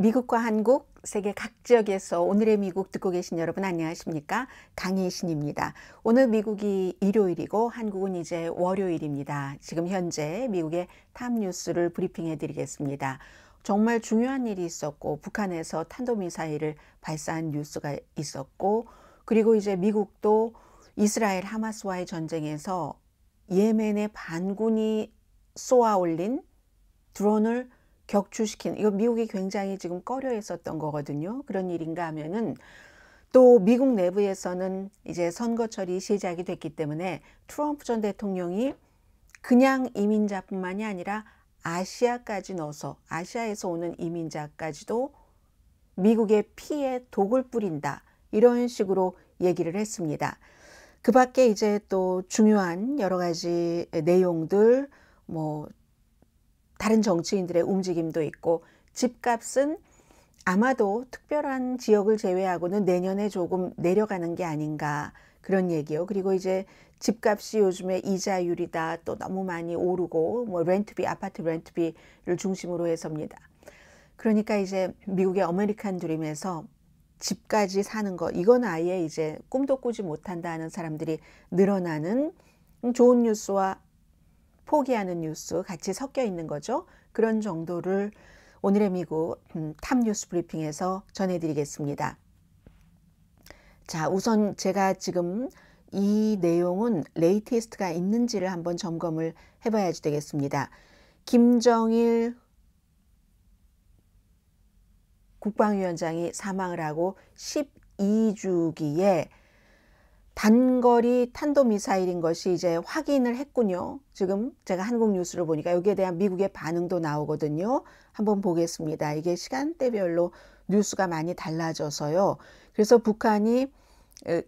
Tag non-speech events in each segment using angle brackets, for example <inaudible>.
미국과 한국, 세계 각 지역에서 오늘의 미국 듣고 계신 여러분 안녕하십니까? 강희신입니다 오늘 미국이 일요일이고 한국은 이제 월요일입니다. 지금 현재 미국의 탑 뉴스를 브리핑해 드리겠습니다. 정말 중요한 일이 있었고 북한에서 탄도미사일을 발사한 뉴스가 있었고 그리고 이제 미국도 이스라엘 하마스와의 전쟁에서 예멘의 반군이 쏘아 올린 드론을 격추시킨 이거 미국이 굉장히 지금 꺼려 했었던 거거든요. 그런 일인가 하면은 또 미국 내부에서는 이제 선거철이 시작이 됐기 때문에 트럼프 전 대통령이 그냥 이민자뿐만이 아니라 아시아까지 넣어서 아시아에서 오는 이민자까지도 미국의 피해 독을 뿌린다 이런 식으로 얘기를 했습니다. 그 밖에 이제 또 중요한 여러 가지 내용들 뭐 다른 정치인들의 움직임도 있고 집값은 아마도 특별한 지역을 제외하고는 내년에 조금 내려가는 게 아닌가 그런 얘기요. 그리고 이제 집값이 요즘에 이자율이다 또 너무 많이 오르고 뭐 렌트비 아파트 렌트비를 중심으로 해서입니다. 그러니까 이제 미국의 아메리칸 드림에서 집까지 사는 거 이건 아예 이제 꿈도 꾸지 못한다 하는 사람들이 늘어나는 좋은 뉴스와 포기하는 뉴스 같이 섞여 있는 거죠. 그런 정도를 오늘의 미국 음, 탑 뉴스 브리핑에서 전해드리겠습니다. 자, 우선 제가 지금 이 내용은 레이티스트가 있는지를 한번 점검을 해봐야지 되겠습니다. 김정일 국방위원장이 사망을 하고 12주기에 단거리 탄도미사일인 것이 이제 확인을 했군요. 지금 제가 한국 뉴스를 보니까 여기에 대한 미국의 반응도 나오거든요. 한번 보겠습니다. 이게 시간대별로 뉴스가 많이 달라져서요. 그래서 북한이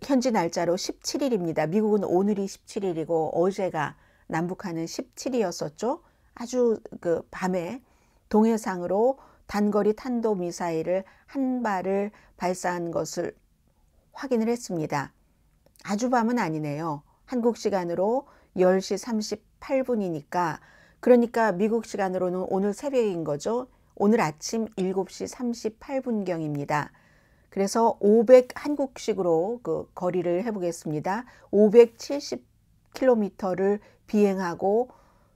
현지 날짜로 17일입니다. 미국은 오늘이 17일이고 어제가 남북한은 17일이었었죠. 아주 그 밤에 동해상으로 단거리 탄도 미사일을 한 발을 발사한 것을 확인을 했습니다. 아주 밤은 아니네요. 한국 시간으로 10시 38분이니까 그러니까 미국 시간으로는 오늘 새벽인 거죠. 오늘 아침 7시 38분경입니다. 그래서 500 한국식으로 그 거리를 해보겠습니다. 570km를 비행하고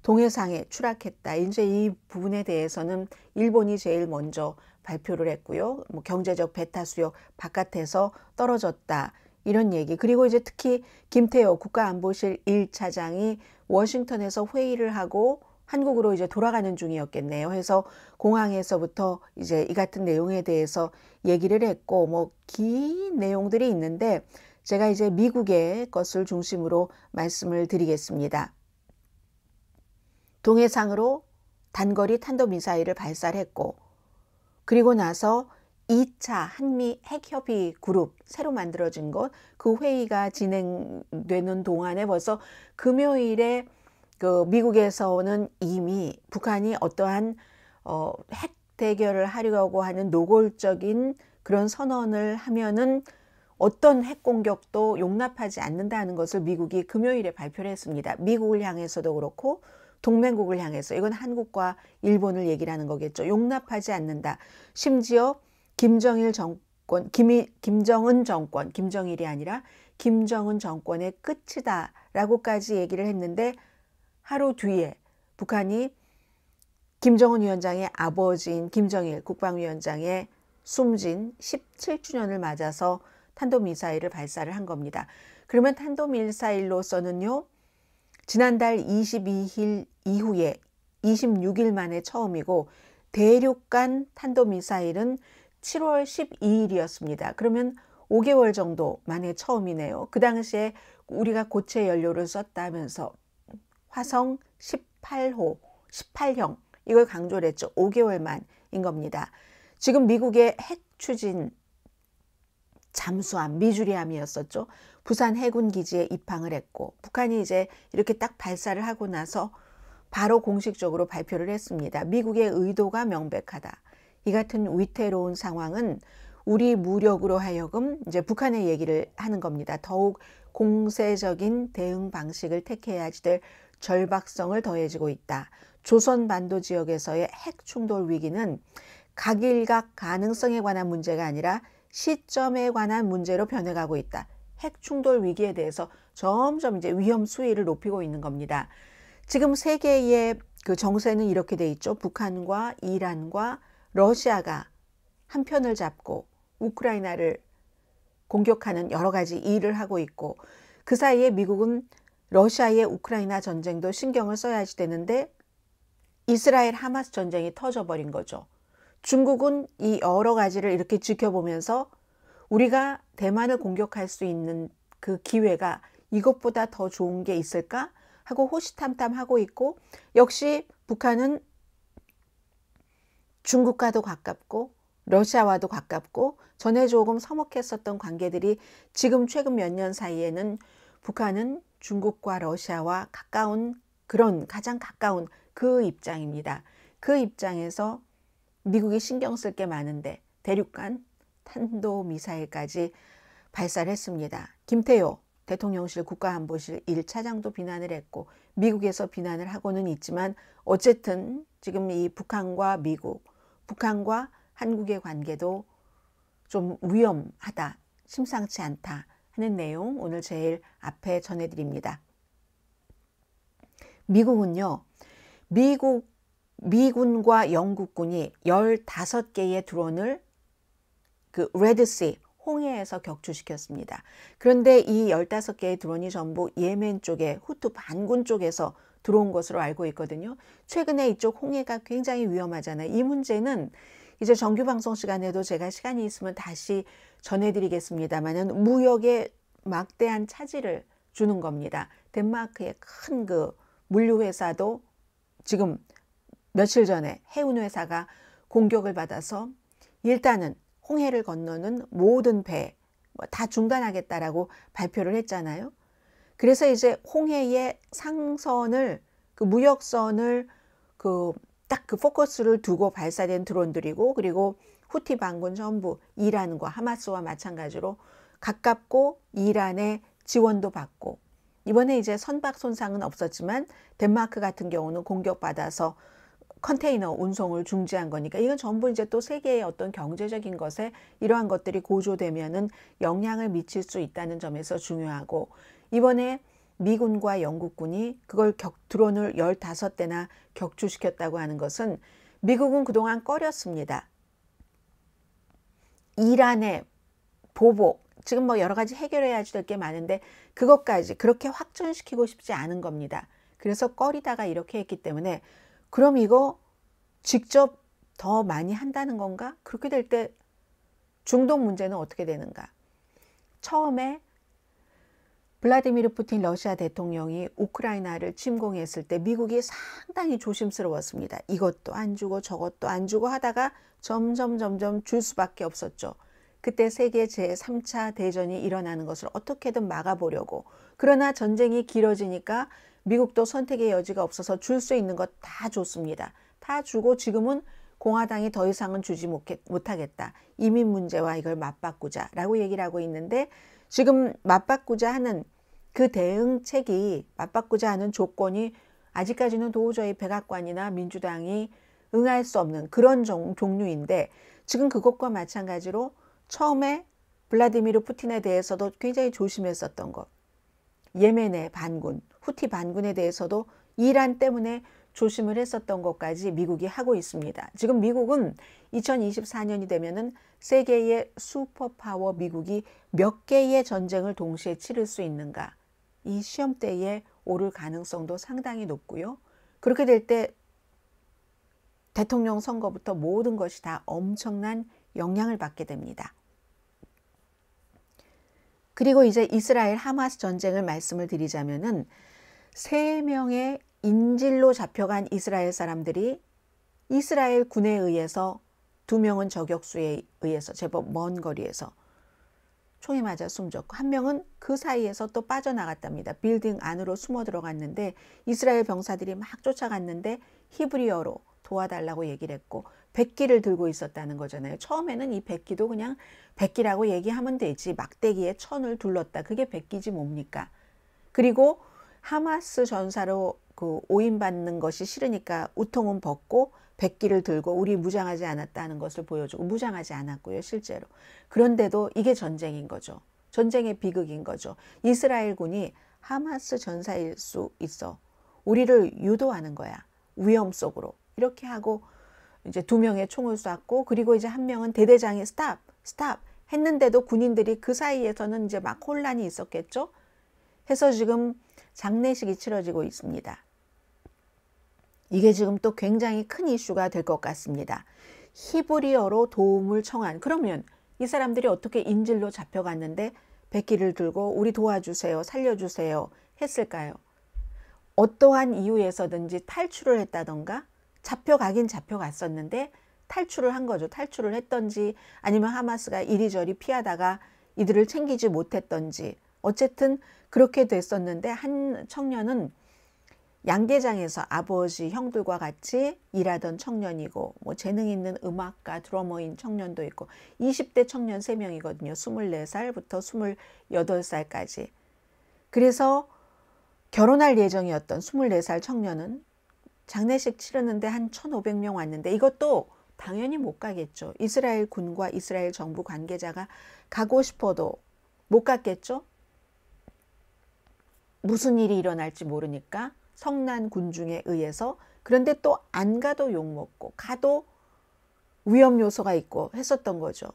동해상에 추락했다. 이제 이 부분에 대해서는 일본이 제일 먼저 발표를 했고요. 뭐 경제적 베타 수역 바깥에서 떨어졌다. 이런 얘기. 그리고 이제 특히 김태호 국가안보실 1차장이 워싱턴에서 회의를 하고 한국으로 이제 돌아가는 중이었겠네요. 해서 공항에서부터 이제 이 같은 내용에 대해서 얘기를 했고 뭐 긴 내용들이 있는데 제가 이제 미국의 것을 중심으로 말씀을 드리겠습니다. 동해상으로 단거리 탄도미사일을 발사했고 그리고 나서 2차 한미 핵협의 그룹 새로 만들어진 것 그 회의가 진행되는 동안에 벌써 금요일에 그 미국에서는 이미 북한이 어떠한 어, 핵 대결을 하려고 하는 노골적인 그런 선언을 하면은 어떤 핵 공격도 용납하지 않는다는 것을 미국이 금요일에 발표를 했습니다. 미국을 향해서도 그렇고 동맹국을 향해서 이건 한국과 일본을 얘기하는 거겠죠. 용납하지 않는다. 심지어 김정일 정권, 김이, 김정은 정권, 김정일이 아니라 김정은 정권의 끝이다라고까지 얘기를 했는데 하루 뒤에 북한이 김정은 위원장의 아버지인 김정일 국방위원장의 숨진 17주년을 맞아서 탄도미사일을 발사를 한 겁니다. 그러면 탄도미사일로서는요, 지난달 22일 이후에 26일 만에 처음이고 대륙간 탄도미사일은 7월 12일이었습니다. 그러면 5개월 정도 만에 처음이네요. 그 당시에 우리가 고체 연료를 썼다면서 화성 18호, 18형 이걸 강조를 했죠. 5개월 만인 겁니다. 지금 미국의 핵 추진 잠수함, 미주리함이었었죠. 부산 해군 기지에 입항을 했고 북한이 이제 이렇게 딱 발사를 하고 나서 바로 공식적으로 발표를 했습니다. 미국의 의도가 명백하다. 이 같은 위태로운 상황은 우리 무력으로 하여금 이제 북한의 얘기를 하는 겁니다. 더욱 공세적인 대응 방식을 택해야지 될 절박성을 더해지고 있다. 조선 반도 지역에서의 핵 충돌 위기는 각일각 가능성에 관한 문제가 아니라 시점에 관한 문제로 변해가고 있다. 핵 충돌 위기에 대해서 점점 이제 위험 수위를 높이고 있는 겁니다. 지금 세계의 그 정세는 이렇게 돼 있죠. 북한과 이란과 러시아가 한 편을 잡고 우크라이나를 공격하는 여러 가지 일을 하고 있고 그 사이에 미국은 러시아의 우크라이나 전쟁도 신경을 써야지 되는데 이스라엘 하마스 전쟁이 터져버린 거죠. 중국은 이 여러 가지를 이렇게 지켜보면서 우리가 대만을 공격할 수 있는 그 기회가 이것보다 더 좋은 게 있을까 하고 호시탐탐하고 있고 역시 북한은 중국과도 가깝고 러시아와도 가깝고 전에 조금 서먹했었던 관계들이 지금 최근 몇 년 사이에는 북한은 중국과 러시아와 가까운 그런 가장 가까운 그 입장입니다. 그 입장에서 미국이 신경 쓸 게 많은데 대륙간 탄도 미사일까지 발사를 했습니다. 김태호 대통령실 국가안보실 1차장도 비난을 했고 미국에서 비난을 하고는 있지만 어쨌든 지금 이 북한과 미국 북한과 한국의 관계도 좀 위험하다, 심상치 않다 하는 내용 오늘 제일 앞에 전해드립니다. 미국은요, 미국, 미군과 영국군이 15개의 드론을 그 레드시, 홍해에서 격추시켰습니다. 그런데 이 15개의 드론이 전부 예멘 쪽에 후투 반군 쪽에서 들어온 것으로 알고 있거든요. 최근에 이쪽 홍해가 굉장히 위험하잖아요. 이 문제는 이제 정규 방송 시간에도 제가 시간이 있으면 다시 전해드리겠습니다만은 무역에 막대한 차질을 주는 겁니다. 덴마크의 큰 그 물류 회사도 지금 며칠 전에 해운 회사가 공격을 받아서 일단은 홍해를 건너는 모든 배 다 중단하겠다라고 발표를 했잖아요. 그래서 이제 홍해의 상선을 그 무역선을 그 딱그 그 포커스를 두고 발사된 드론들이고 그리고 후티 반군 전부 이란과 하마스와 마찬가지로 가깝고 이란의 지원도 받고 이번에 이제 선박 손상은 없었지만 덴마크 같은 경우는 공격받아서 컨테이너 운송을 중지한 거니까 이건 전부 이제 또 세계의 어떤 경제적인 것에 이러한 것들이 고조되면은 영향을 미칠 수 있다는 점에서 중요하고 이번에 미군과 영국군이 그걸 격, 드론을 15대나 격추시켰다고 하는 것은 미국은 그동안 꺼렸습니다. 이란의 보복, 지금 뭐 여러 가지 해결해야될게 많은데 그것까지 그렇게 확전시키고 싶지 않은 겁니다. 그래서 꺼리다가 이렇게 했기 때문에 그럼 이거 직접 더 많이 한다는 건가? 그렇게 될 때 중동 문제는 어떻게 되는가? 처음에 블라디미르 푸틴 러시아 대통령이 우크라이나를 침공했을 때 미국이 상당히 조심스러웠습니다. 이것도 안 주고 저것도 안 주고 하다가 점점 점점 줄 수밖에 없었죠. 그때 세계 제3차 대전이 일어나는 것을 어떻게든 막아보려고 그러나 전쟁이 길어지니까 미국도 선택의 여지가 없어서 줄 수 있는 것 다 줬습니다. 다 주고 지금은 공화당이 더 이상은 주지 못하겠다. 이민 문제와 이걸 맞바꾸자라고 얘기를 하고 있는데 지금 맞바꾸자 하는 그 대응책이 맞바꾸지 않은 조건이 아직까지는 도저히 백악관이나 민주당이 응할 수 없는 그런 종류인데 지금 그것과 마찬가지로 처음에 블라디미르 푸틴에 대해서도 굉장히 조심했었던 것. 예멘의 반군, 후티 반군에 대해서도 이란 때문에 조심을 했었던 것까지 미국이 하고 있습니다. 지금 미국은 2024년이 되면은 세계의 슈퍼파워 미국이 몇 개의 전쟁을 동시에 치를 수 있는가 이시험때에 오를 가능성도 상당히 높고요. 그렇게 될 때 대통령 선거부터 모든 것이 다 엄청난 영향을 받게 됩니다. 그리고 이제 이스라엘 하마스 전쟁을 말씀을 드리자면은 세 명의 인질로 잡혀간 이스라엘 사람들이 이스라엘 군에 의해서 두 명은 저격수에 의해서 제법 먼 거리에서 총에 맞아 숨졌고 한 명은 그 사이에서 또 빠져나갔답니다. 빌딩 안으로 숨어 들어갔는데 이스라엘 병사들이 막 쫓아갔는데 히브리어로 도와달라고 얘기를 했고 백기를 들고 있었다는 거잖아요. 처음에는 이 백기도 그냥 백기라고 얘기하면 되지 막대기에 천을 둘렀다. 그게 백기지 뭡니까? 그리고 하마스 전사로 그 오인받는 것이 싫으니까 우통은 벗고 백기를 들고 우리 무장하지 않았다는 것을 보여주고 무장하지 않았고요 실제로 그런데도 이게 전쟁인 거죠 전쟁의 비극인 거죠 이스라엘군이 하마스 전사일 수 있어 우리를 유도하는 거야 위험 속으로 이렇게 하고 이제 두 명의 총을 쐈고 그리고 이제 한 명은 대대장이 스탑 스탑 했는데도 군인들이 그 사이에서는 이제 막 혼란이 있었겠죠 해서 지금 장례식이 치러지고 있습니다 이게 지금 또 굉장히 큰 이슈가 될 것 같습니다. 히브리어로 도움을 청한 그러면 이 사람들이 어떻게 인질로 잡혀갔는데 백기를 들고 우리 도와주세요 살려주세요 했을까요? 어떠한 이유에서든지 탈출을 했다던가 잡혀가긴 잡혀갔었는데 탈출을 한 거죠. 탈출을 했던지 아니면 하마스가 이리저리 피하다가 이들을 챙기지 못했던지 어쨌든 그렇게 됐었는데 한 청년은 양계장에서 아버지 형들과 같이 일하던 청년이고 뭐 재능 있는 음악가 드러머인 청년도 있고 20대 청년 3명이거든요. 24살부터 28살까지. 그래서 결혼할 예정이었던 24살 청년은 장례식 치르는데 한 1,500명 왔는데 이것도 당연히 못 가겠죠. 이스라엘 군과 이스라엘 정부 관계자가 가고 싶어도 못 갔겠죠. 무슨 일이 일어날지 모르니까 성난 군중에 의해서 그런데 또 안 가도 욕먹고 가도 위험 요소가 있고 했었던 거죠.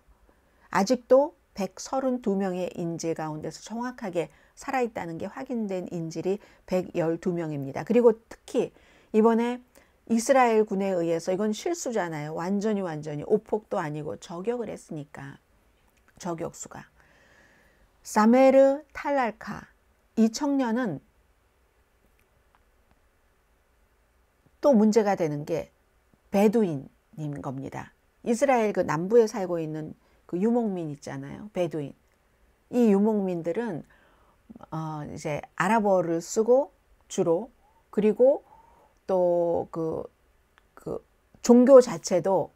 아직도 132명의 인질 가운데서 정확하게 살아있다는 게 확인된 인질이 112명입니다. 그리고 특히 이번에 이스라엘 군에 의해서 이건 실수잖아요. 완전히 완전히 오폭도 아니고 저격을 했으니까 저격수가 사메르 탈랄카 이 청년은 또 문제가 되는 게 베두인인 겁니다. 이스라엘 그 남부에 살고 있는 그 유목민 있잖아요. 베두인. 이 유목민들은 어 이제 아랍어를 쓰고 주로 그리고 또그 그 종교 자체도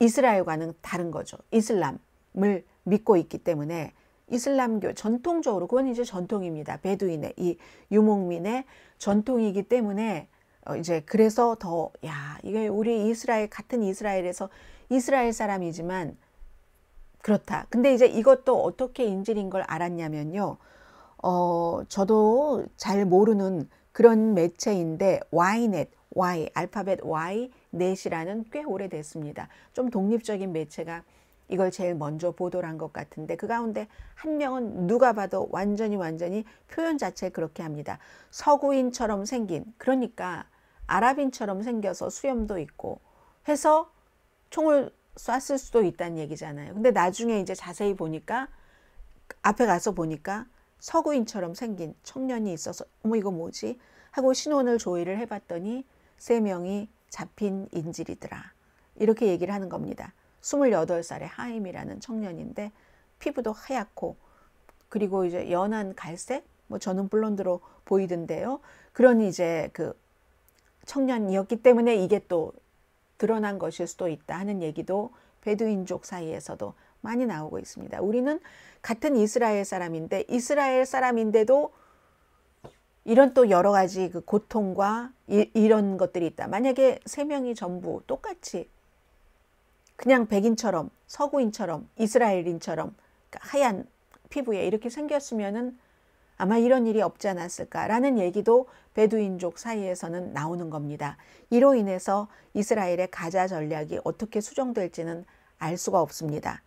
이스라엘과는 다른 거죠. 이슬람을 믿고 있기 때문에 이슬람교 전통적으로 그건 이제 전통입니다. 베두인의 이 유목민의 전통이기 때문에 어 이제 그래서 더 야 이게 우리 이스라엘 같은 이스라엘에서 이스라엘 사람이지만 그렇다. 근데 이제 이것도 어떻게 인질인 걸 알았냐면요. 어 저도 잘 모르는 그런 매체인데 와이넷 Y 알파벳 Y 넷이라는 꽤 오래됐습니다. 좀 독립적인 매체가 이걸 제일 먼저 보도를 한 것 같은데 그 가운데 한 명은 누가 봐도 완전히 완전히 표현 자체 그렇게 합니다. 서구인처럼 생긴 그러니까 아랍인처럼 생겨서 수염도 있고 해서 총을 쐈을 수도 있다는 얘기잖아요. 근데 나중에 이제 자세히 보니까 앞에 가서 보니까 서구인처럼 생긴 청년이 있어서 어머 이거 뭐지? 하고 신원을 조회를 해봤더니 세 명이 잡힌 인질이더라. 이렇게 얘기를 하는 겁니다. 28살의 하임이라는 청년인데 피부도 하얗고 그리고 이제 연한 갈색 뭐 저는 블론드로 보이던데요. 그런 이제 그 청년이었기 때문에 이게 또 드러난 것일 수도 있다 하는 얘기도 베두인족 사이에서도 많이 나오고 있습니다. 우리는 같은 이스라엘 사람인데 이스라엘 사람인데도 이런 또 여러 가지 그 고통과 이, 런 것들이 있다. 만약에 세 명이 전부 똑같이 그냥 백인처럼 서구인처럼 이스라엘인처럼 그러니까 하얀 피부에 이렇게 생겼으면은 아마 이런 일이 없지 않았을까라는 얘기도 베두인족 사이에서는 나오는 겁니다. 이로 인해서 이스라엘의 가자 전략이 어떻게 수정될지는 알 수가 없습니다.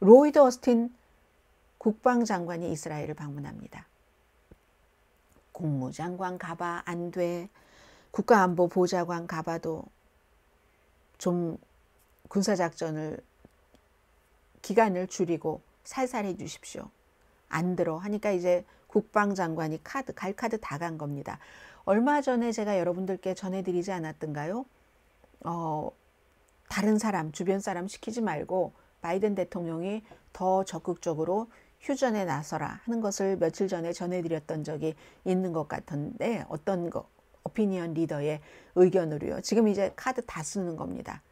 로이드 어스틴 국방장관이 이스라엘을 방문합니다. 국무장관 가봐 안 돼. 국가안보보좌관 가봐도 좀 군사작전을 기간을 줄이고 살살해 주십시오. 안 들어 하니까 이제 국방장관이 카드, 갈 카드 다 간 겁니다. 얼마 전에 제가 여러분들께 전해드리지 않았던가요? 어, 다른 사람, 주변 사람 시키지 말고 바이든 대통령이 더 적극적으로 휴전에 나서라 하는 것을 며칠 전에 전해드렸던 적이 있는 것 같은데 어떤 거, 오피니언 리더의 의견으로요. 지금 이제 카드 다 쓰는 겁니다.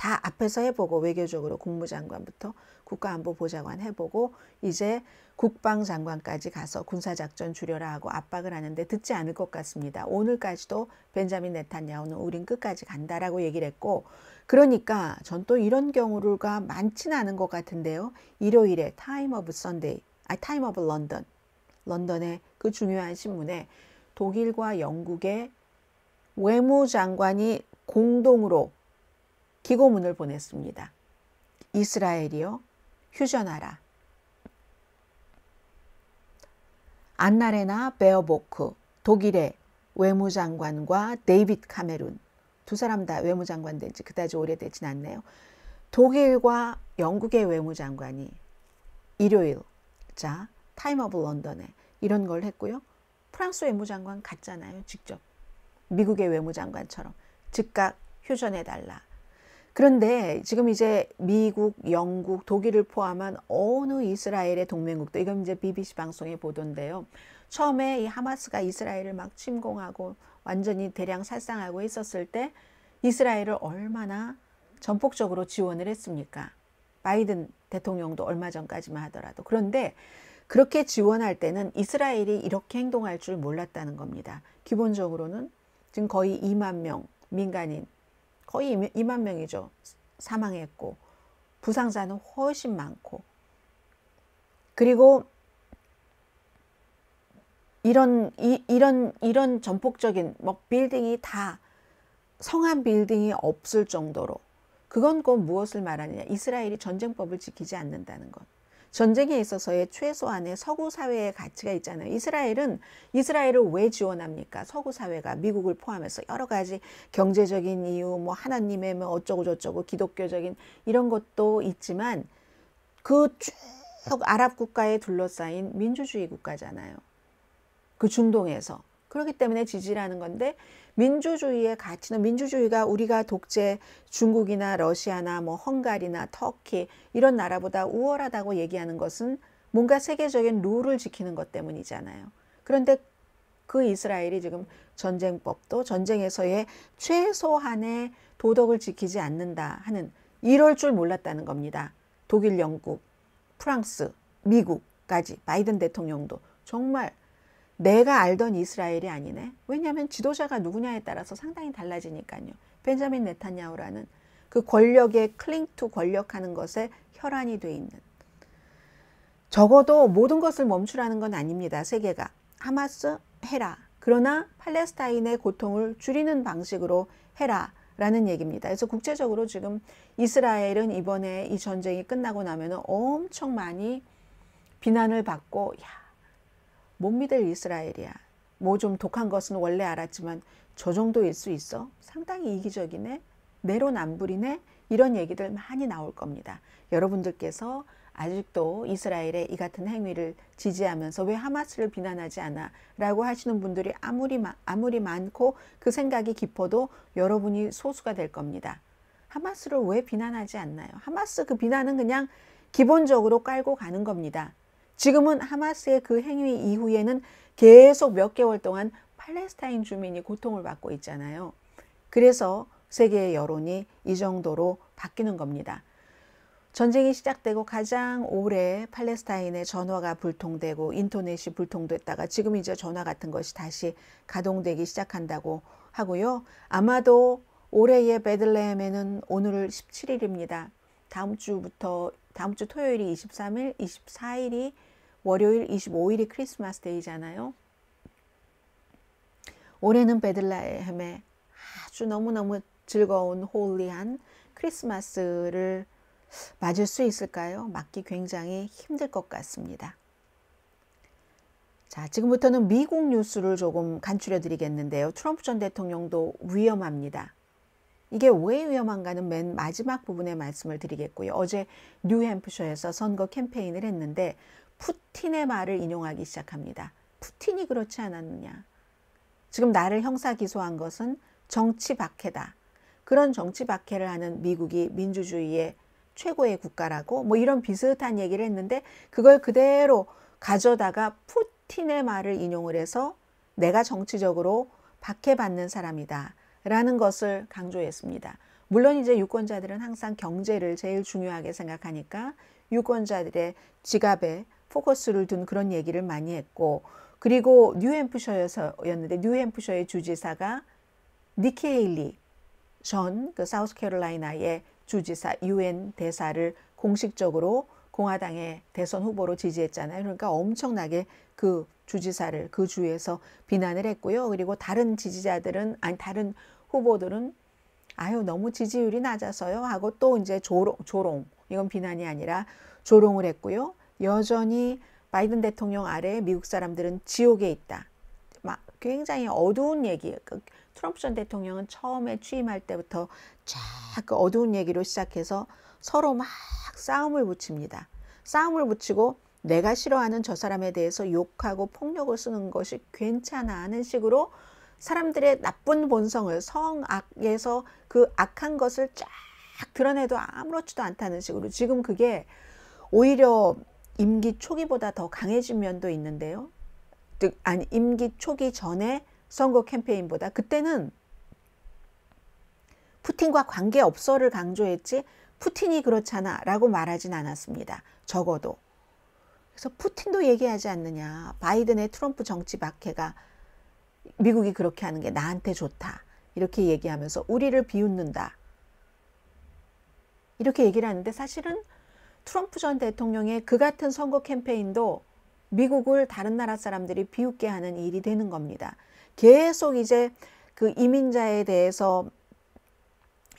다 앞에서 해보고 외교적으로 국무장관부터 국가안보보좌관 해보고 이제 국방장관까지 가서 군사작전 줄여라 하고 압박을 하는데 듣지 않을 것 같습니다. 오늘까지도 벤자민 네탄야후는 우린 끝까지 간다라고 얘기를 했고 그러니까 전 또 이런 경우가 많지는 않은 것 같은데요. 일요일에 타임 오브 선데이, 아 타임 오브 런던, 런던의 그 중요한 신문에 독일과 영국의 외무장관이 공동으로 기고문을 보냈습니다. 이스라엘이여 휴전하라. 안나레나 베어보크 독일의 외무장관과 데이빗 카메룬 두 사람 다 외무장관 된 지 그다지 오래되진 않네요. 독일과 영국의 외무장관이 일요일 자 타임 오브 런던에 이런 걸 했고요. 프랑스 외무장관 갔잖아요. 직접 미국의 외무장관처럼 즉각 휴전해달라 그런데 지금 이제 미국, 영국, 독일을 포함한 어느 이스라엘의 동맹국도 이건 이제 BBC 방송의 보도인데요. 처음에 이 하마스가 이스라엘을 막 침공하고 완전히 대량 살상하고 있었을 때 이스라엘을 얼마나 전폭적으로 지원을 했습니까? 바이든 대통령도 얼마 전까지만 하더라도 그런데 그렇게 지원할 때는 이스라엘이 이렇게 행동할 줄 몰랐다는 겁니다. 기본적으로는 지금 거의 2만 명 민간인 거의 2만 명이죠. 사망했고 부상자는 훨씬 많고 그리고 이런 이, 이런 이런 전폭적인 뭐 빌딩이 다 성한 빌딩이 없을 정도로 그건 곧 무엇을 말하느냐 이스라엘이 전쟁법을 지키지 않는다는 것 전쟁에 있어서의 최소한의 서구 사회의 가치가 있잖아요. 이스라엘은 이스라엘을 왜 지원합니까? 서구 사회가 미국을 포함해서 여러 가지 경제적인 이유, 뭐 하나님의 뭐 어쩌고 저쩌고 기독교적인 이런 것도 있지만 그 쭉 아랍 국가에 둘러싸인 민주주의 국가잖아요. 그 중동에서 그렇기 때문에 지지라는 건데 민주주의의 가치는 민주주의가 우리가 독재 중국이나 러시아나 뭐 헝가리나 터키 이런 나라보다 우월하다고 얘기하는 것은 뭔가 세계적인 룰을 지키는 것 때문이잖아요. 그런데 그 이스라엘이 지금 전쟁법도 전쟁에서의 최소한의 도덕을 지키지 않는다 하는 이럴 줄 몰랐다는 겁니다. 독일, 영국, 프랑스, 미국까지 바이든 대통령도 정말 내가 알던 이스라엘이 아니네. 왜냐하면 지도자가 누구냐에 따라서 상당히 달라지니까요. 벤자민 네타냐후라는 그 권력에 클링투 권력하는 것에 혈안이 돼 있는. 적어도 모든 것을 멈추라는 건 아닙니다. 세계가 하마스 해라. 그러나 팔레스타인의 고통을 줄이는 방식으로 해라. 라는 얘기입니다. 그래서 국제적으로 지금 이스라엘은 이번에 이 전쟁이 끝나고 나면 엄청 많이 비난을 받고, 야, 못 믿을 이스라엘이야. 뭐 좀 독한 것은 원래 알았지만 저 정도일 수 있어? 상당히 이기적이네? 내로남불이네? 이런 얘기들 많이 나올 겁니다. 여러분들께서 아직도 이스라엘의 이 같은 행위를 지지하면서 왜 하마스를 비난하지 않아? 라고 하시는 분들이 아무리, 아무리 많고 그 생각이 깊어도 여러분이 소수가 될 겁니다. 하마스를 왜 비난하지 않나요? 하마스 그 비난은 그냥 기본적으로 깔고 가는 겁니다. 지금은 하마스의 그 행위 이후에는 계속 몇 개월 동안 팔레스타인 주민이 고통을 받고 있잖아요. 그래서 세계의 여론이 이 정도로 바뀌는 겁니다. 전쟁이 시작되고 가장 오래 팔레스타인의 전화가 불통되고 인터넷이 불통됐다가 지금 이제 전화 같은 것이 다시 가동되기 시작한다고 하고요. 아마도 올해의 베들레헴에는 오늘 17일입니다. 다음 주부터 다음 주 토요일이 23일, 24일이 월요일 25일이 크리스마스 데이잖아요. 올해는 베들레헴에 아주 너무너무 즐거운 홀리한 크리스마스를 맞을 수 있을까요? 맞기 굉장히 힘들 것 같습니다. 자, 지금부터는 미국 뉴스를 조금 간추려 드리겠는데요. 트럼프 전 대통령도 위험합니다. 이게 왜 위험한가는 맨 마지막 부분에 말씀을 드리겠고요. 어제 뉴햄프셔에서 선거 캠페인을 했는데 푸틴의 말을 인용하기 시작합니다. 푸틴이 그렇지 않았느냐. 지금 나를 형사 기소한 것은 정치 박해다. 그런 정치 박해를 하는 미국이 민주주의의 최고의 국가라고 뭐 이런 비슷한 얘기를 했는데 그걸 그대로 가져다가 푸틴의 말을 인용을 해서 내가 정치적으로 박해받는 사람이다. 라는 것을 강조했습니다. 물론 이제 유권자들은 항상 경제를 제일 중요하게 생각하니까 유권자들의 지갑에 포커스를 둔 그런 얘기를 많이 했고 그리고 뉴햄프셔였는데 뉴햄프셔의 주지사가 니케일리 전그 사우스캐롤라이나의 주지사 유엔 대사를 공식적으로 공화당의 대선 후보로 지지했잖아요. 그러니까 엄청나게 그 주지사를 그 주에서 비난을 했고요. 그리고 다른 지지자들은 아니 다른 후보들은 아유 너무 지지율이 낮아서요 하고 또 이제 조롱 조롱 이건 비난이 아니라 조롱을 했고요. 여전히 바이든 대통령 아래 미국 사람들은 지옥에 있다. 막 굉장히 어두운 얘기. 예요 그 트럼프 전 대통령은 처음에 취임할 때부터 쫙그 어두운 얘기로 시작해서 서로 막 싸움을 붙입니다. 싸움을 붙이고 내가 싫어하는 저 사람에 대해서 욕하고 폭력을 쓰는 것이 괜찮아 하는 식으로 사람들의 나쁜 본성을 성악에서 그 악한 것을 쫙 드러내도 아무렇지도 않다는 식으로 지금 그게 오히려 임기 초기보다 더 강해진 면도 있는데요. 즉, 아니, 임기 초기 전에 선거 캠페인보다 그때는 푸틴과 관계 없어를 강조했지 푸틴이 그렇잖아 라고 말하진 않았습니다. 적어도. 그래서 푸틴도 얘기하지 않느냐. 바이든의 트럼프 정치 박해가 미국이 그렇게 하는 게 나한테 좋다. 이렇게 얘기하면서 우리를 비웃는다. 이렇게 얘기를 하는데 사실은 트럼프 전 대통령의 그 같은 선거 캠페인도 미국을 다른 나라 사람들이 비웃게 하는 일이 되는 겁니다. 계속 이제 그 이민자에 대해서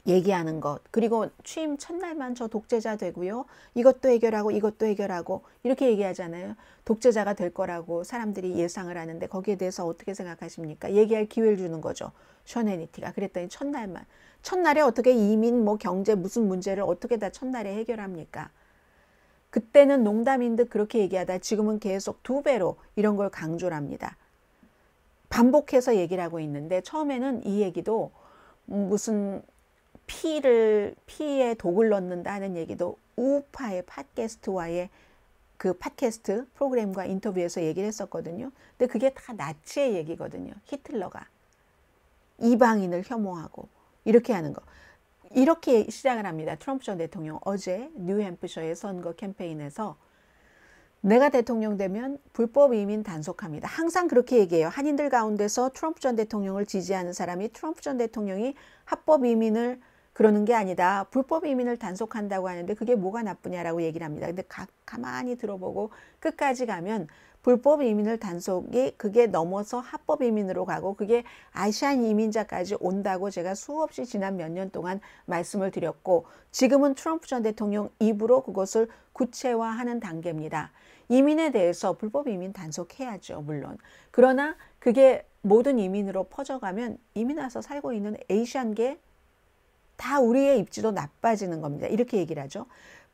얘기하는 것 그리고 취임 첫날만 저 독재자 되고요 이것도 해결하고 이것도 해결하고 이렇게 얘기하잖아요 독재자가 될 거라고 사람들이 예상을 하는데 거기에 대해서 어떻게 생각하십니까 얘기할 기회를 주는 거죠 셔네니티가 그랬더니 첫날만 첫날에 어떻게 이민 뭐 경제 무슨 문제를 어떻게 다 첫날에 해결합니까 그때는 농담인 듯 그렇게 얘기하다 지금은 계속 두 배로 이런 걸 강조를 합니다. 반복해서 얘기를 하고 있는데 처음에는 이 얘기도 음, 무슨 피를 피에 독을 넣는다 하는 얘기도 우파의 팟캐스트와의 그 팟캐스트 프로그램과 인터뷰에서 얘기를 했었거든요. 근데 그게 다 나치의 얘기거든요. 히틀러가 이방인을 혐오하고 이렇게 하는 거. 이렇게 시작을 합니다. 트럼프 전 대통령 어제 뉴햄프셔의 선거 캠페인에서 내가 대통령 되면 불법 이민 단속합니다. 항상 그렇게 얘기해요. 한인들 가운데서 트럼프 전 대통령을 지지하는 사람이 트럼프 전 대통령이 합법 이민을 그러는 게 아니다. 불법 이민을 단속한다고 하는데 그게 뭐가 나쁘냐라고 얘기를 합니다. 근데 가, 가만히 들어보고 끝까지 가면 불법 이민을 단속이 그게 넘어서 합법 이민으로 가고 그게 아시안 이민자까지 온다고 제가 수없이 지난 몇 년 동안 말씀을 드렸고 지금은 트럼프 전 대통령 입으로 그것을 구체화하는 단계입니다. 이민에 대해서 불법 이민 단속해야죠, 물론. 그러나 그게 모든 이민으로 퍼져가면 이민 와서 살고 있는 에이시안계 다 우리의 입지도 나빠지는 겁니다. 이렇게 얘기를 하죠.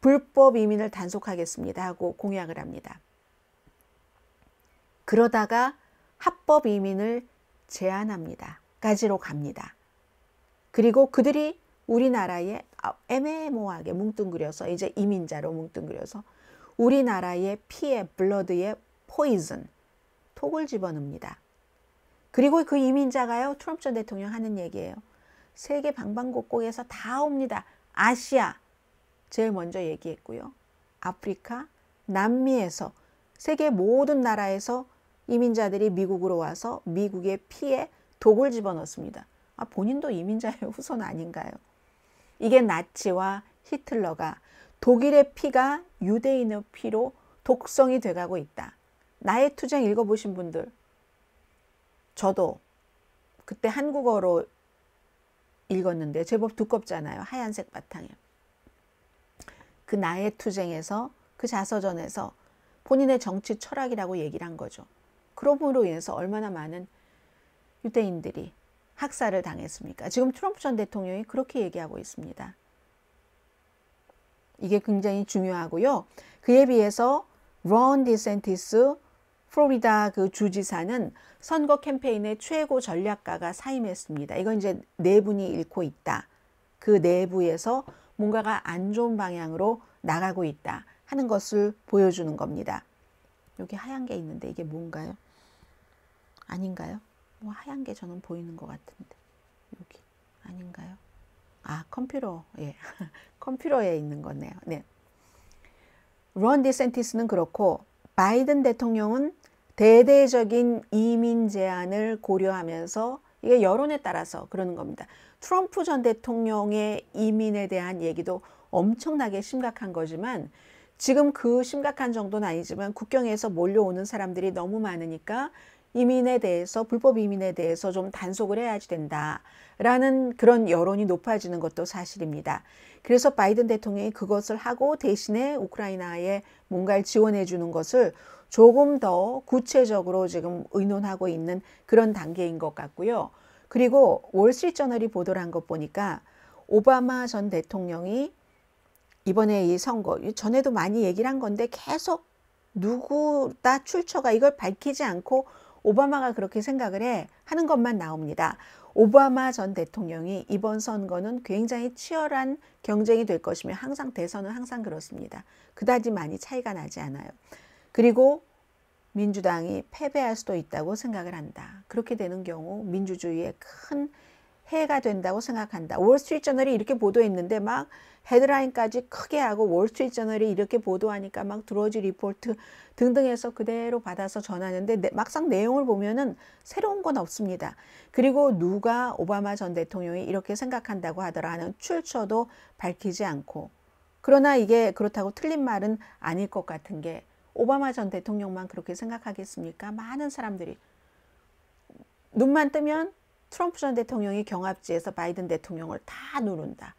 불법 이민을 단속하겠습니다 하고 공약을 합니다. 그러다가 합법 이민을 제한합니다. 까지로 갑니다. 그리고 그들이 우리나라에 아, 애매모호하게 뭉뚱그려서 이제 이민자로 뭉뚱그려서 우리나라의 피에 블러드에 포이즌 톡을 집어넣습니다. 그리고 그 이민자가요 트럼프 전 대통령 하는 얘기예요. 세계 방방곡곡에서 다 옵니다. 아시아 제일 먼저 얘기했고요. 아프리카, 남미에서 세계 모든 나라에서 이민자들이 미국으로 와서 미국의 피에 독을 집어넣습니다. 아, 본인도 이민자의 <laughs> 후손 아닌가요? 이게 나치와 히틀러가 독일의 피가 유대인의 피로 독성이 돼가고 있다. 나의 투쟁 읽어보신 분들, 저도 그때 한국어로 읽었는데 제법 두껍잖아요. 하얀색 바탕에. 그 나의 투쟁에서 그 자서전에서 본인의 정치 철학이라고 얘기를 한 거죠. 그럼으로 인해서 얼마나 많은 유대인들이 학살을 당했습니까? 지금 트럼프 전 대통령이 그렇게 얘기하고 있습니다. 이게 굉장히 중요하고요. 그에 비해서 론 디센티스 플로리다 그 주지사는 선거 캠페인의 최고 전략가가 사임했습니다. 이건 이제 내분이 잃고 있다. 그 내부에서 뭔가가 안 좋은 방향으로 나가고 있다 하는 것을 보여주는 겁니다. 여기 하얀 게 있는데 이게 뭔가요? 아닌가요? 뭐 하얀 게 저는 보이는 것 같은데 여기 아닌가요? 아 컴퓨터 예 <laughs> 컴퓨터에 있는 거네요. 네. 론 디센티스는 그렇고 바이든 대통령은 대대적인 이민 제한을 고려하면서 이게 여론에 따라서 그러는 겁니다. 트럼프 전 대통령의 이민에 대한 얘기도 엄청나게 심각한 거지만 지금 그 심각한 정도는 아니지만 국경에서 몰려오는 사람들이 너무 많으니까 이민에 대해서 불법 이민에 대해서 좀 단속을 해야지 된다라는 그런 여론이 높아지는 것도 사실입니다. 그래서 바이든 대통령이 그것을 하고 대신에 우크라이나에 뭔가를 지원해 주는 것을 조금 더 구체적으로 지금 의논하고 있는 그런 단계인 것 같고요. 그리고 월스트리트저널이 보도를 한 것 보니까 오바마 전 대통령이 이번에 이 선거 전에도 많이 얘기를 한 건데 계속 누구다 출처가 이걸 밝히지 않고 오바마가 그렇게 생각을 해 하는 것만 나옵니다. 오바마 전 대통령이 이번 선거는 굉장히 치열한 경쟁이 될 것이며 항상 대선은 항상 그렇습니다. 그다지 많이 차이가 나지 않아요. 그리고 민주당이 패배할 수도 있다고 생각을 한다. 그렇게 되는 경우 민주주의에 큰 해가 된다고 생각한다. 월스트리트저널이 이렇게 보도했는데 막 헤드라인까지 크게 하고 월스트리트저널이 이렇게 보도하니까 막 드로지 리포트 등등해서 그대로 받아서 전하는데 막상 내용을 보면은 새로운 건 없습니다. 그리고 누가 오바마 전 대통령이 이렇게 생각한다고 하더라 하는 출처도 밝히지 않고 그러나 이게 그렇다고 틀린 말은 아닐 것 같은 게 오바마 전 대통령만 그렇게 생각하겠습니까? 많은 사람들이 눈만 뜨면 트럼프 전 대통령이 경합지에서 바이든 대통령을 다 누른다.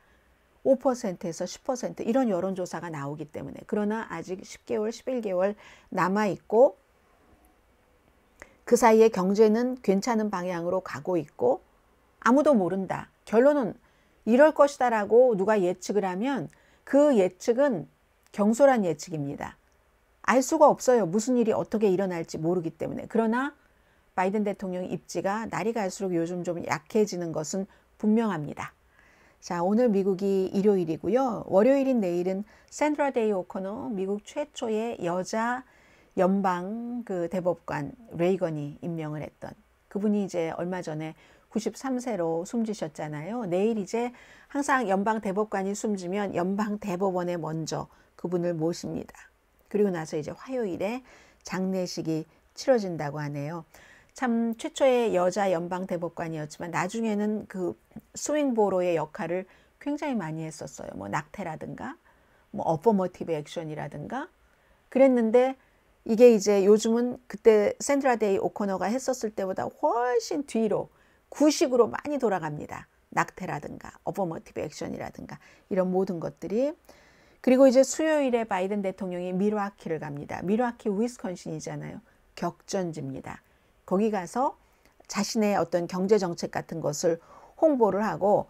5%에서 10% 이런 여론조사가 나오기 때문에 그러나 아직 10개월, 11개월 남아 있고 그 사이에 경제는 괜찮은 방향으로 가고 있고 아무도 모른다. 결론은 이럴 것이다라고 누가 예측을 하면 그 예측은 경솔한 예측입니다. 알 수가 없어요. 무슨 일이 어떻게 일어날지 모르기 때문에. 그러나 바이든 대통령 입지가 날이 갈수록 요즘 좀 약해지는 것은 분명합니다. 자, 오늘 미국이 일요일이고요. 월요일인 내일은 샌드라 데이 오커너 미국 최초의 여자 연방 그 대법관 레이건이 임명을 했던 그분이 이제 얼마 전에 93세로 숨지셨잖아요. 내일 이제 항상 연방 대법관이 숨지면 연방 대법원에 먼저 그분을 모십니다. 그리고 나서 이제 화요일에 장례식이 치러진다고 하네요. 참 최초의 여자 연방 대법관이었지만 나중에는 그 스윙보로의 역할을 굉장히 많이 했었어요. 뭐 낙태라든가 뭐 어퍼머티브 액션이라든가 그랬는데 이게 이제 요즘은 그때 샌드라 데이 오코너가 했었을 때보다 훨씬 뒤로 구식으로 많이 돌아갑니다. 낙태라든가 어퍼머티브 액션이라든가 이런 모든 것들이 그리고 이제 수요일에 바이든 대통령이 미러키를 갑니다. 미러키 위스콘신이잖아요. 격전지입니다. 거기 가서 자신의 어떤 경제 정책 같은 것을 홍보를 하고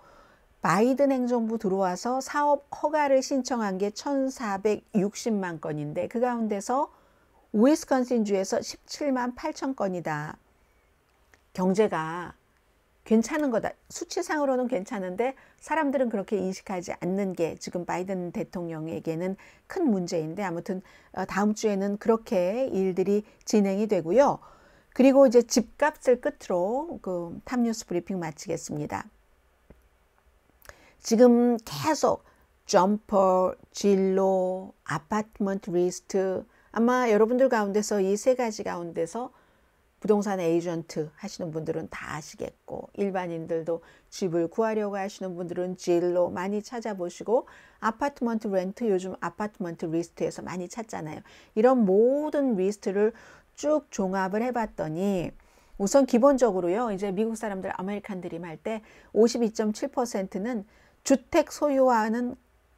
바이든 행정부 들어와서 사업 허가를 신청한 게 1,460만 건인데 그 가운데서 위스콘신주에서 17만 8천 건이다. 경제가 괜찮은 거다. 수치상으로는 괜찮은데 사람들은 그렇게 인식하지 않는 게 지금 바이든 대통령에게는 큰 문제인데 아무튼 어, 다음 주에는 그렇게 일들이 진행이 되고요. 그리고 이제 집값을 끝으로 그 탑뉴스 브리핑 마치겠습니다. 지금 계속 점퍼, 진로, 아파트먼트 리스트 아마 여러분들 가운데서 이 세 가지 가운데서 부동산 에이전트 하시는 분들은 다 아시겠고 일반인들도 집을 구하려고 하시는 분들은 진로 많이 찾아보시고 아파트먼트 렌트 요즘 아파트먼트 리스트에서 많이 찾잖아요. 이런 모든 리스트를 쭉 종합을 해봤더니 우선 기본적으로요. 이제 미국 사람들 아메리칸 드림 할 때 52.7%는 주택 소유와는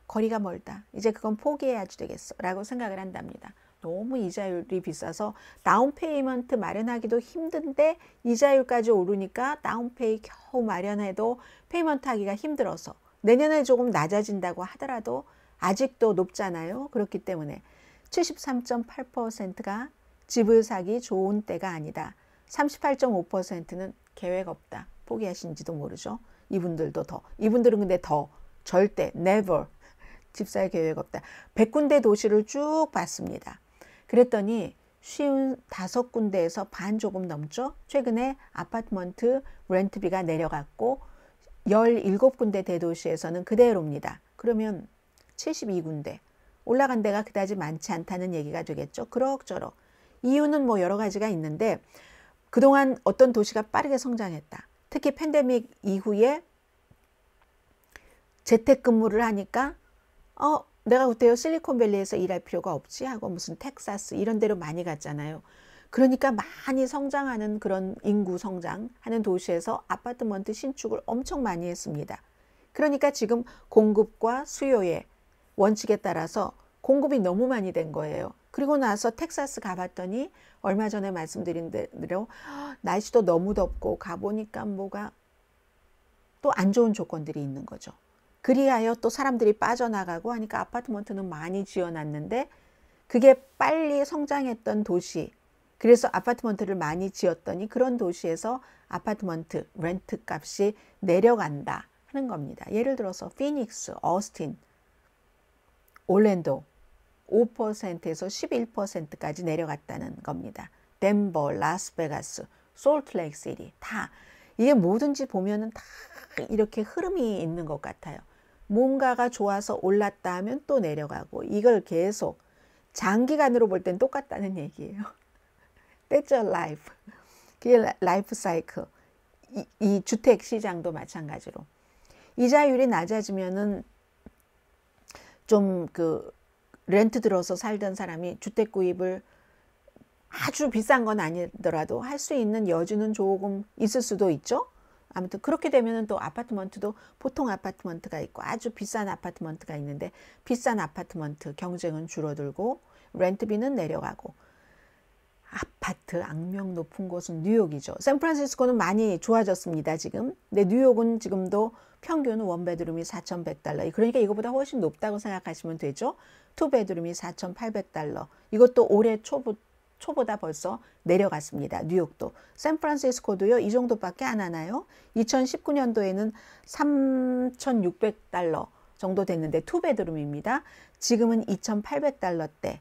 거리가 멀다. 이제 그건 포기해야지 되겠어라고 생각을 한답니다. 너무 이자율이 비싸서 다운 페이먼트 마련하기도 힘든데 이자율까지 오르니까 다운 페이 겨우 마련해도 페이먼트 하기가 힘들어서 내년에 조금 낮아진다고 하더라도 아직도 높잖아요. 그렇기 때문에 73.8%가 집을 사기 좋은 때가 아니다. 38.5%는 계획 없다. 포기하신지도 모르죠. 이분들도 더. 이분들은 근데 더 절대 never 집 살 계획 없다. 100군데 도시를 쭉 봤습니다. 그랬더니 쉬운 다섯 군데에서 반 조금 넘죠. 최근에 아파트먼트 렌트비가 내려갔고 17군데 대도시에서는 그대로입니다. 그러면 72군데 올라간 데가 그다지 많지 않다는 얘기가 되겠죠. 그럭저럭 이유는 뭐 여러 가지가 있는데 그동안 어떤 도시가 빠르게 성장했다. 특히 팬데믹 이후에 재택근무를 하니까 어 내가 그때요 실리콘밸리에서 일할 필요가 없지 하고 무슨 텍사스 이런 데로 많이 갔잖아요. 그러니까 많이 성장하는 그런 인구 성장하는 도시에서 아파트먼트 신축을 엄청 많이 했습니다. 그러니까 지금 공급과 수요의 원칙에 따라서 공급이 너무 많이 된 거예요. 그리고 나서 텍사스 가봤더니 얼마 전에 말씀드린 대로 날씨도 너무 덥고 가보니까 뭐가 또 안 좋은 조건들이 있는 거죠. 그리하여 또 사람들이 빠져나가고 하니까 아파트먼트는 많이 지어놨는데 그게 빨리 성장했던 도시 그래서 아파트먼트를 많이 지었더니 그런 도시에서 아파트먼트 렌트 값이 내려간다 하는 겁니다. 예를 들어서 피닉스, 어스틴, 올랜도 5%에서 11%까지 내려갔다는 겁니다. 덴버, 라스베가스, 솔트레이크 시리 다 이게 뭐든지 보면은 다 이렇게 흐름이 있는 것 같아요. 뭔가가 좋아서 올랐다 하면 또 내려가고 이걸 계속 장기간으로 볼 땐 똑같다는 얘기예요. <laughs> That's your life. 그게 라이프 사이클. 이, 이 주택 시장도 마찬가지로 이자율이 낮아지면은 좀그 렌트 들어서 살던 사람이 주택 구입을 아주 비싼 건 아니더라도 할 수 있는 여지는 조금 있을 수도 있죠. 아무튼 그렇게 되면은 또 아파트먼트도 보통 아파트먼트가 있고 아주 비싼 아파트먼트가 있는데 비싼 아파트먼트 경쟁은 줄어들고 렌트비는 내려가고 아파트 악명 높은 곳은 뉴욕이죠. 샌프란시스코는 많이 좋아졌습니다. 지금. 근데 뉴욕은 지금도 평균 원베드룸이 4,100달러. 그러니까 이거보다 훨씬 높다고 생각하시면 되죠. 투베드룸이 4,800달러. 이것도 올해 초부, 초보다 벌써 내려갔습니다. 뉴욕도. 샌프란시스코도요. 이 정도밖에 안 하나요? 2019년도에는 3,600달러 정도 됐는데 투베드룸입니다. 지금은 2,800달러대.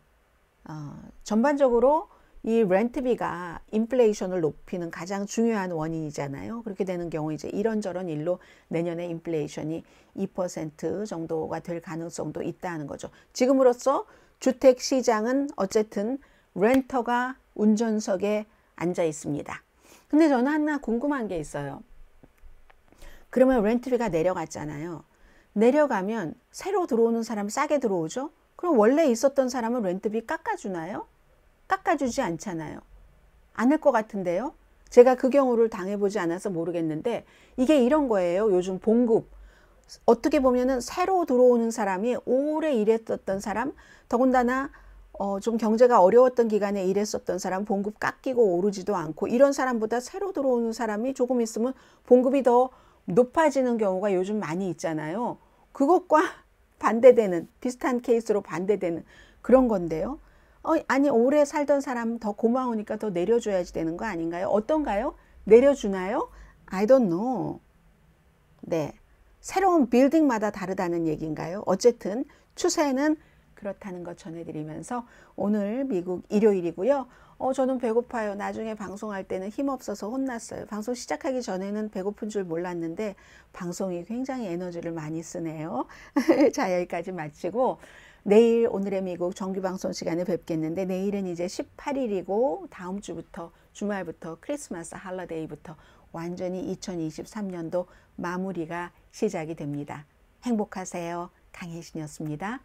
어, 전반적으로 이 렌트비가 인플레이션을 높이는 가장 중요한 원인이잖아요. 그렇게 되는 경우 이제 이런저런 일로 내년에 인플레이션이 2% 정도가 될 가능성도 있다는 거죠. 지금으로서 주택 시장은 어쨌든 렌터가 운전석에 앉아 있습니다. 근데 저는 하나 궁금한 게 있어요. 그러면 렌트비가 내려갔잖아요. 내려가면 새로 들어오는 사람 싸게 들어오죠? 그럼 원래 있었던 사람은 렌트비 깎아주나요? 깎아주지 않잖아요. 않을 것 같은데요. 제가 그 경우를 당해보지 않아서 모르겠는데 이게 이런 거예요. 요즘 봉급. 어떻게 보면은 새로 들어오는 사람이 오래 일했었던 사람, 더군다나 어, 좀 경제가 어려웠던 기간에 일했었던 사람 봉급 깎이고 오르지도 않고 이런 사람보다 새로 들어오는 사람이 조금 있으면 봉급이 더 높아지는 경우가 요즘 많이 있잖아요. 그것과 <laughs> 반대되는 비슷한 케이스로 반대되는 그런 건데요. 어, 아니 오래 살던 사람 더 고마우니까 더 내려줘야지 되는 거 아닌가요? 어떤가요? 내려주나요? I don't know. 네. 새로운 빌딩마다 다르다는 얘기인가요? 어쨌든 추세는 그렇다는 것 전해드리면서 오늘 미국 일요일이고요. 어, 저는 배고파요. 나중에 방송할 때는 힘없어서 혼났어요. 방송 시작하기 전에는 배고픈 줄 몰랐는데 방송이 굉장히 에너지를 많이 쓰네요. <laughs> 자, 여기까지 마치고 내일 오늘의 미국 정규 방송 시간에 뵙겠는데 내일은 이제 18일이고 다음 주부터 주말부터 크리스마스 할러데이부터 완전히 2023년도 마무리가 시작이 됩니다. 행복하세요. 강혜신이었습니다.